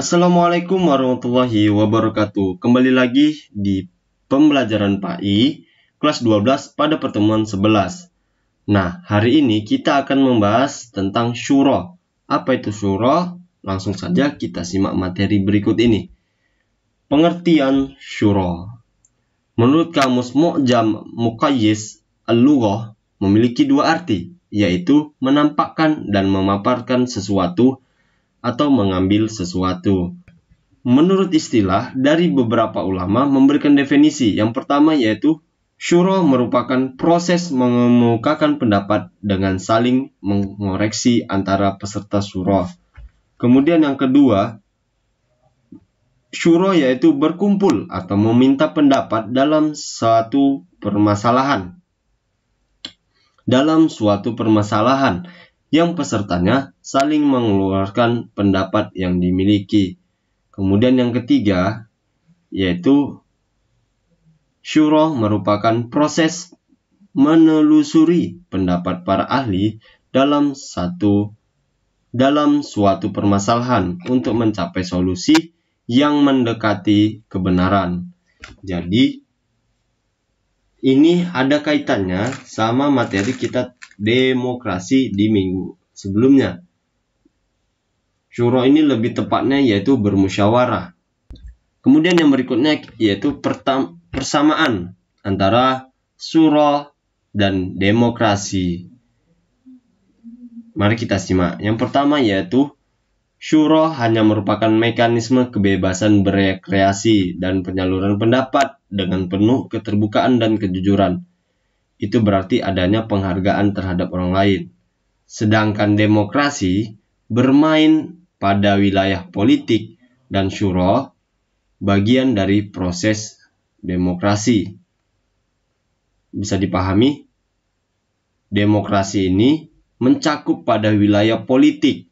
Assalamualaikum warahmatullahi wabarakatuh. Kembali lagi di pembelajaran PAI kelas 12 pada pertemuan 11. Nah, hari ini kita akan membahas tentang syuro. Apa itu syuro? Langsung saja kita simak materi berikut ini. Pengertian syuro. Menurut kamus Mu'jam Muqayyis Al-Lughah memiliki dua arti, yaitu menampakkan dan memaparkan sesuatu atau mengambil sesuatu. Menurut istilah dari beberapa ulama memberikan definisi. Yang pertama yaitu syuro merupakan proses mengemukakan pendapat dengan saling mengoreksi antara peserta syuro. Kemudian yang kedua, syuro yaitu berkumpul atau meminta pendapat dalam suatu permasalahan. Dalam suatu permasalahan yang pesertanya saling mengeluarkan pendapat yang dimiliki. Kemudian yang ketiga, yaitu syuroh merupakan proses menelusuri pendapat para ahli dalam satu dalam suatu permasalahan untuk mencapai solusi yang mendekati kebenaran. Jadi ini ada kaitannya sama materi kita demokrasi di minggu sebelumnya. Syuro ini lebih tepatnya yaitu bermusyawarah. Kemudian yang berikutnya yaitu persamaan antara syuro dan demokrasi. Mari kita simak. Yang pertama yaitu Syuro hanya merupakan mekanisme kebebasan berekreasi dan penyaluran pendapat dengan penuh keterbukaan dan kejujuran itu berarti adanya penghargaan terhadap orang lain. Sedangkan demokrasi bermain pada wilayah politik dan syuro bagian dari proses demokrasi. Bisa dipahami? Demokrasi ini mencakup pada wilayah politik.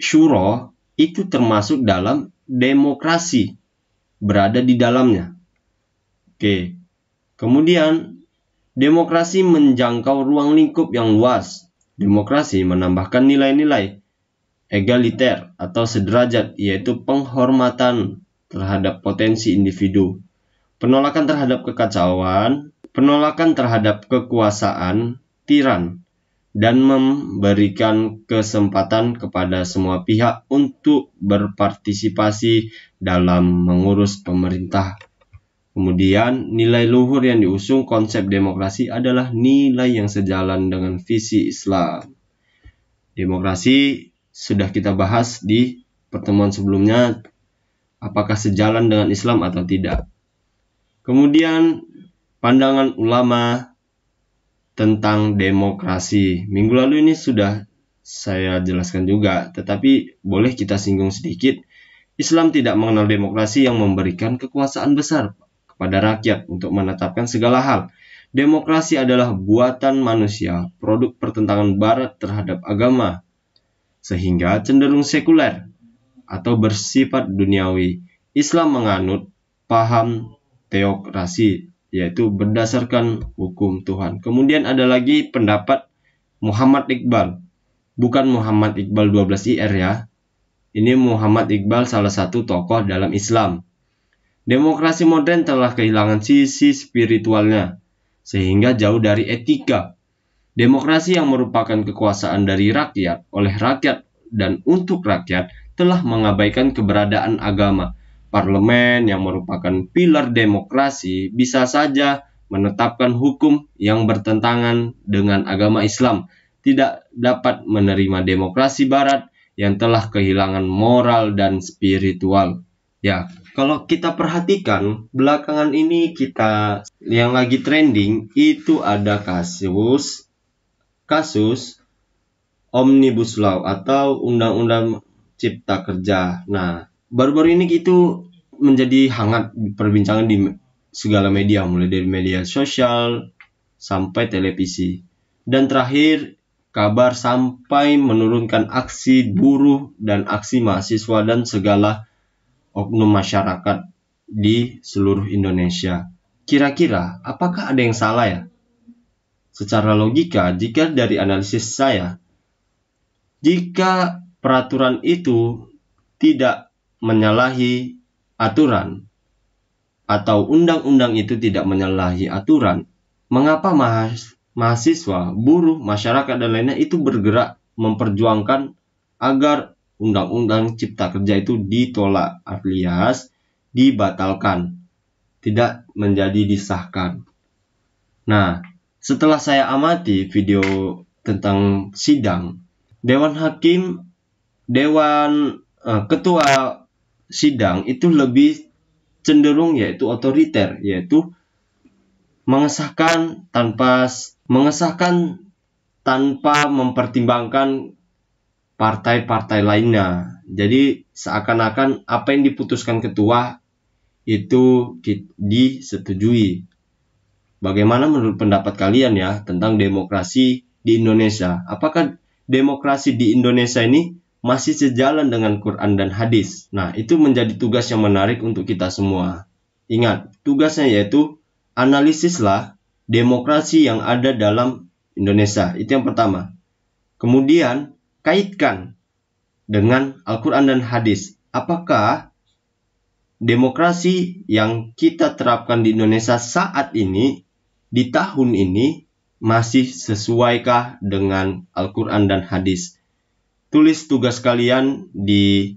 Syuro itu termasuk dalam demokrasi, berada di dalamnya. Oke, Kemudian, demokrasi menjangkau ruang lingkup yang luas. Demokrasi menambahkan nilai-nilai egaliter atau sederajat, yaitu penghormatan terhadap potensi individu, penolakan terhadap kekacauan, penolakan terhadap kekuasaan tiran, dan memberikan kesempatan kepada semua pihak untuk berpartisipasi dalam mengurus pemerintah Kemudian, nilai luhur yang diusung konsep demokrasi adalah nilai yang sejalan dengan visi Islam. Demokrasi sudah kita bahas di pertemuan sebelumnya, apakah sejalan dengan Islam atau tidak. Kemudian, pandangan ulama tentang demokrasi. Minggu lalu ini sudah saya jelaskan juga, tetapi boleh kita singgung sedikit. Islam tidak mengenal demokrasi yang memberikan kekuasaan besar kepada rakyat untuk menetapkan segala hal. Demokrasi adalah buatan manusia, produk pertentangan barat terhadap agama, sehingga cenderung sekuler atau bersifat duniawi. Islam menganut paham teokrasi, yaitu berdasarkan hukum Tuhan. Kemudian ada lagi pendapat Muhammad Iqbal. Bukan Muhammad Iqbal 12 IR ya. Ini Muhammad Iqbal salah satu tokoh dalam Islam Demokrasi modern telah kehilangan sisi spiritualnya, sehingga jauh dari etika. Demokrasi yang merupakan kekuasaan dari rakyat, oleh rakyat, dan untuk rakyat telah mengabaikan keberadaan agama. Parlemen yang merupakan pilar demokrasi bisa saja menetapkan hukum yang bertentangan dengan agama Islam, tidak dapat menerima demokrasi Barat yang telah kehilangan moral dan spiritual. Ya, kalau kita perhatikan belakangan ini kita yang lagi trending itu ada kasus kasus omnibus law atau undang-undang cipta kerja. Nah, baru-baru ini itu menjadi hangat perbincangan di segala media mulai dari media sosial sampai televisi. Dan terakhir kabar sampai menurunkan aksi buruh dan aksi mahasiswa dan segala oknum masyarakat di seluruh Indonesia. Kira-kira apakah ada yang salah ya? Secara logika, jika dari analisis saya, jika peraturan itu tidak menyalahi aturan atau undang-undang itu tidak menyalahi aturan, mengapa mahasiswa, buruh, masyarakat dan lainnya itu bergerak memperjuangkan agar Undang-Undang Cipta Kerja itu ditolak alias dibatalkan, tidak menjadi disahkan. Nah, setelah saya amati video tentang sidang, Dewan Hakim, Dewan eh, Ketua Sidang itu lebih cenderung yaitu otoriter, yaitu mengesahkan tanpa mengesahkan tanpa mempertimbangkan partai-partai lainnya. Jadi seakan-akan apa yang diputuskan ketua itu disetujui. Bagaimana menurut pendapat kalian ya tentang demokrasi di Indonesia? Apakah demokrasi di Indonesia ini masih sejalan dengan Quran dan hadis? Nah, itu menjadi tugas yang menarik untuk kita semua. Ingat, tugasnya yaitu analisislah demokrasi yang ada dalam Indonesia. Itu yang pertama. Kemudian, kaitkan dengan Al-Quran dan hadis. Apakah demokrasi yang kita terapkan di Indonesia saat ini, di tahun ini, masih sesuaikah dengan Al-Quran dan hadis? Tulis tugas kalian di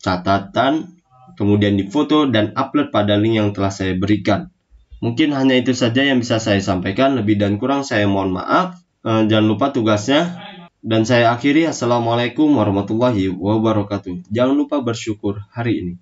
catatan, kemudian di foto dan upload pada link yang telah saya berikan. Mungkin hanya itu saja yang bisa saya sampaikan. Lebih dan kurang saya mohon maaf. Eh, jangan lupa tugasnya dan saya akhiri, Assalamualaikum warahmatullahi wabarakatuh. Jangan lupa bersyukur hari ini.